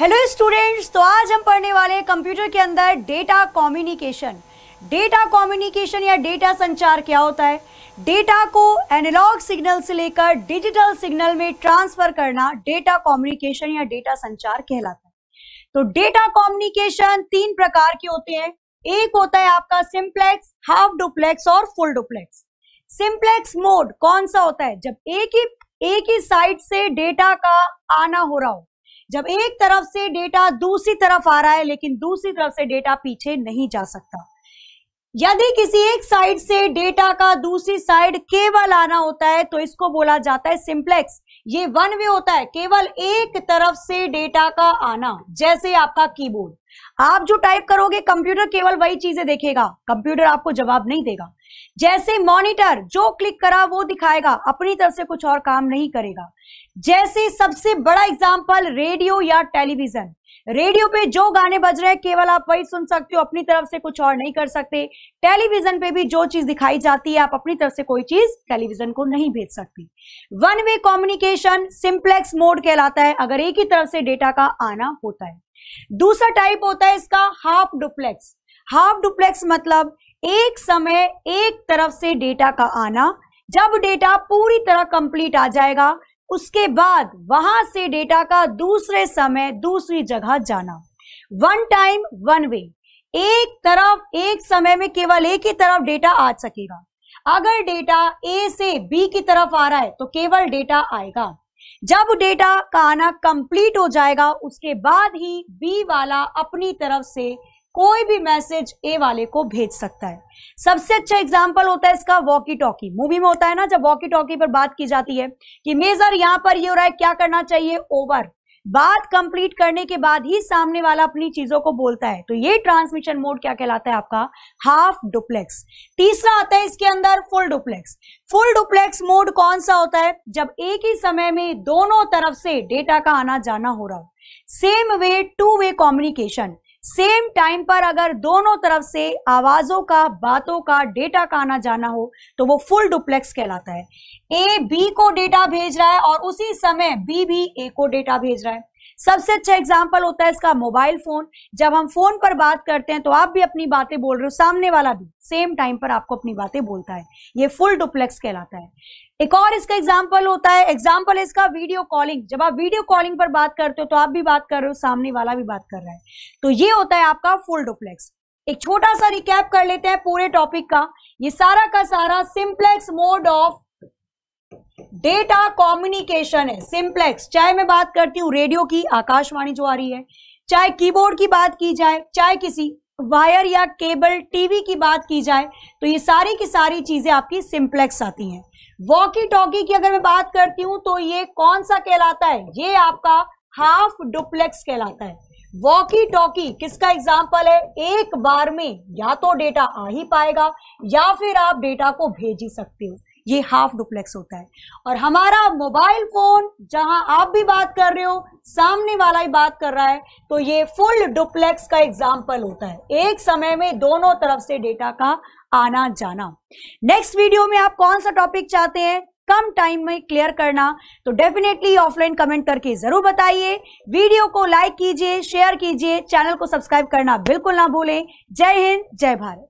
hello students तो आज हम पढ़ने वाले हैं कंप्यूटर के अंदर डेटा कम्युनिकेशन डेटा कम्युनिकेशन या डेटा संचार क्या होता है डेटा को एनालॉग सिग्नल से लेकर डिजिटल सिग्नल में ट्रांसफर करना डेटा कम्युनिकेशन या डेटा संचार कहलाता है तो डेटा कम्युनिकेशन तीन प्रकार के होते हैं एक होता है आपका सिंप्लेक्स हाफ डुप्लेक्स और फुल डुप्लेक्स सिंप्लेक्स मोड कौन सा होता है जब एक ही एक ही साइड से डेटा का आना हो रहा हो जब एक तरफ से डेटा दूसरी तरफ आ रहा है लेकिन दूसरी तरफ से डेटा पीछे नहीं जा सकता यदि किसी एक साइड से डेटा का दूसरी साइड केवल आना होता है तो इसको बोला जाता है सिंप्लेक्स ये वन वे होता है केवल एक तरफ से डेटा का आना जैसे आपका कीबोर्ड आप जो टाइप करोगे कंप्यूटर केवल वही चीजें देखेगा कंप्यूटर आपको जवाब नहीं देगा जैसे मॉनिटर जो क्लिक करा वो दिखाएगा अपनी तरफ से कुछ और काम नहीं करेगा जैसे सबसे बड़ा एग्जाम्पल रेडियो या टेलीविजन रेडियो पे जो गाने बज रहे हैं केवल आप वही सुन सकते हो अपनी तरफ से कुछ और नहीं कर सकते टेलीविजन पे भी जो चीज दिखाई जाती है आप अपनी तरफ से कोई चीज टेलीविजन को नहीं भेज सकते one way communication simplex mode कहलाता है अगर एक ही तरफ से डेटा का आना होता है दूसरा टाइप होता है इसका हाफ डुप्लेक्स हाफ डुप्लेक्स मतलब एक समय एक तरफ से डेटा का आना जब डेटा पूरी तरह कंप्लीट आ जाएगा उसके बाद वहां से डेटा का दूसरे समय दूसरी जगह जाना वन टाइम वन वे एक तरफ एक समय में केवल एक ही तरफ डेटा आ सकेगा अगर डेटा ए से बी की तरफ आ रहा है तो केवल डेटा आएगा जब डेटा का आना कंप्लीट हो जाएगा उसके बाद ही बी वाला अपनी तरफ से कोई भी मैसेज ए वाले को भेज सकता है सबसे अच्छा एग्जाम्पल होता है इसका वॉकी टॉकी मूवी में होता है ना जब वॉकी टॉकी पर बात की जाती है कि मेजर यहां पर ये हो रहा है क्या करना चाहिए ओवर बात कंप्लीट करने के बाद ही सामने वाला अपनी चीजों को बोलता है तो ये ट्रांसमिशन मोड क्या कहलाता है आपका हाफ डुप्लेक्स तीसरा आता है इसके अंदर full duplex full duplex mode कौन सा होता है जब एक ही समय में दोनों तरफ से डेटा का आना जाना हो रहा हो same way two way communication same time पर अगर दोनों तरफ से आवाजों का बातों का डेटा का आना जाना हो तो वो फुल डुप्लेक्स कहलाता है ए बी को डेटा भेज रहा है और उसी समय बी भी ए को डेटा भेज रहा है सबसे अच्छा एग्जाम्पल होता है इसका मोबाइल फोन जब हम फोन पर बात करते हैं तो आप भी अपनी बातें बोल रहे हो सामने वाला भी सेम टाइम पर आपको अपनी बातें बोलता है ये फुल डुप्लेक्स कहलाता है एक और इसका एग्जाम्पल होता है एग्जाम्पल है इसका वीडियो कॉलिंग जब आप वीडियो कॉलिंग पर बात करते हो तो आप भी बात कर रहे हो सामने वाला भी बात कर रहा है तो ये होता है आपका फुल डुप्लेक्स एक छोटा सा रिकैप कर लेते हैं पूरे टॉपिक का ये सारा का सारा simplex mode of data communication है सिंप्लेक्स चाहे मैं बात करती हूँ रेडियो की आकाशवाणी जो आ रही है चाहे कीबोर्ड की बात की जाए चाहे किसी वायर या केबल टीवी की बात की जाए तो ये सारी की सारी चीजें आपकी सिंप्लेक्स आती हैं वॉकी टॉकी की अगर मैं बात करती हूँ तो ये कौन सा कहलाता है ये आपका हाफ डुप्लेक्स कहलाता है वॉकी टॉकी किसका एग्जाम्पल है एक बार में या तो डेटा आ ही पाएगा या फिर आप डेटा को भेज ही सकते हो ये हाफ डुप्लेक्स होता है और हमारा मोबाइल फोन जहां आप भी बात कर रहे हो सामने वाला ही बात कर रहा है तो ये फुल डुप्लेक्स का एग्जाम्पल होता है एक समय में दोनों तरफ से डेटा का आना जाना नेक्स्ट वीडियो में आप कौन सा टॉपिक चाहते हैं कम टाइम में क्लियर करना तो डेफिनेटली ऑफलाइन कमेंट करके जरूर बताइए वीडियो को लाइक कीजिए शेयर कीजिए चैनल को सब्सक्राइब करना बिल्कुल ना भूलें जय हिंद जय भारत